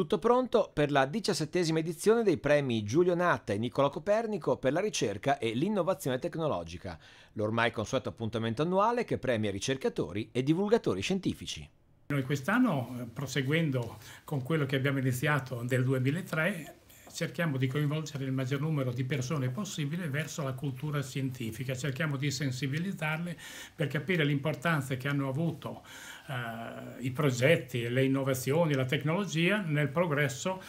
Tutto pronto per la diciassettesima edizione dei premi Giulio Natta e Nicola Copernico per la ricerca e l'innovazione tecnologica, l'ormai consueto appuntamento annuale che premia ricercatori e divulgatori scientifici. Noi quest'anno, eh, proseguendo con quello che abbiamo iniziato nel 2003, cerchiamo di coinvolgere il maggior numero di persone possibile verso la cultura scientifica, cerchiamo di sensibilizzarle per capire l'importanza che hanno avuto eh, i progetti, le innovazioni, la tecnologia nel progresso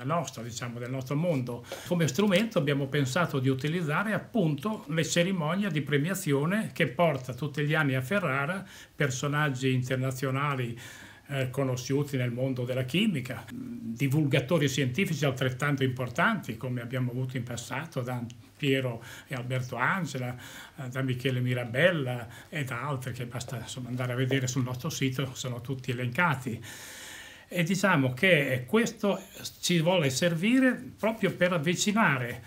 eh, nostro, diciamo, del nostro mondo. Come strumento abbiamo pensato di utilizzare appunto le cerimonie di premiazione che porta tutti gli anni a Ferrara personaggi internazionali eh, conosciuti nel mondo della chimica, divulgatori scientifici altrettanto importanti come abbiamo avuto in passato da Piero e Alberto Angela, eh, da Michele Mirabella e da altri che basta insomma, andare a vedere sul nostro sito, sono tutti elencati. E diciamo che questo ci vuole servire proprio per avvicinare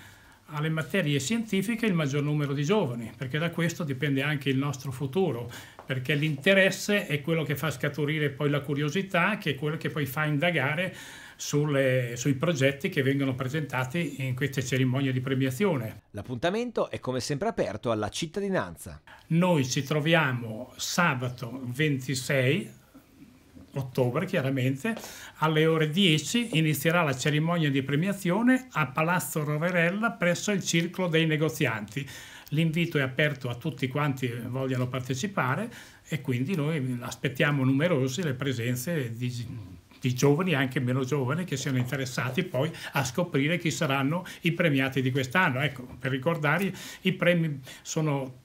alle materie scientifiche il maggior numero di giovani, perché da questo dipende anche il nostro futuro, perché l'interesse è quello che fa scaturire poi la curiosità, che è quello che poi fa indagare sulle, sui progetti che vengono presentati in queste cerimonie di premiazione. L'appuntamento è come sempre aperto alla cittadinanza. Noi ci troviamo sabato 26 ottobre chiaramente, alle ore 10 inizierà la cerimonia di premiazione a Palazzo Roverella presso il Circolo dei Negozianti. L'invito è aperto a tutti quanti vogliano partecipare e quindi noi aspettiamo numerose le presenze di di giovani anche meno giovani che siano interessati poi a scoprire chi saranno i premiati di quest'anno. Ecco, per ricordare, i premi sono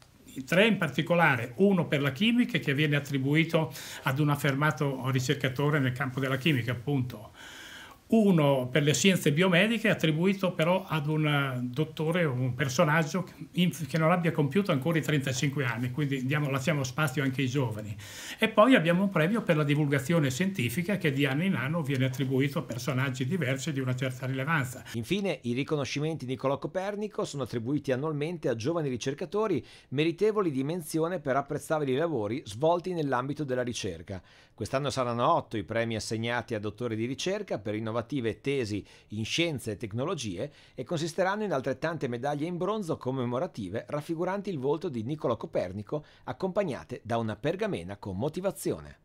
tre in particolare, uno per la chimica che viene attribuito ad un affermato ricercatore nel campo della chimica, appunto uno per le scienze biomediche attribuito però ad un eh, dottore o un personaggio che non abbia compiuto ancora i 35 anni, quindi diamo, lasciamo spazio anche ai giovani. E poi abbiamo un premio per la divulgazione scientifica che di anno in anno viene attribuito a personaggi diversi di una certa rilevanza. Infine i riconoscimenti Nicolò Copernico sono attribuiti annualmente a giovani ricercatori meritevoli di menzione per apprezzabili lavori svolti nell'ambito della ricerca. Quest'anno saranno otto i premi assegnati a dottori di ricerca per innovazione innovative tesi in scienze e tecnologie e consisteranno in altrettante medaglie in bronzo commemorative raffiguranti il volto di Niccolò Copernico accompagnate da una pergamena con motivazione.